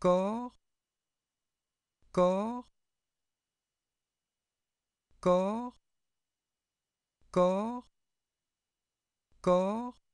corps corps corps corps corps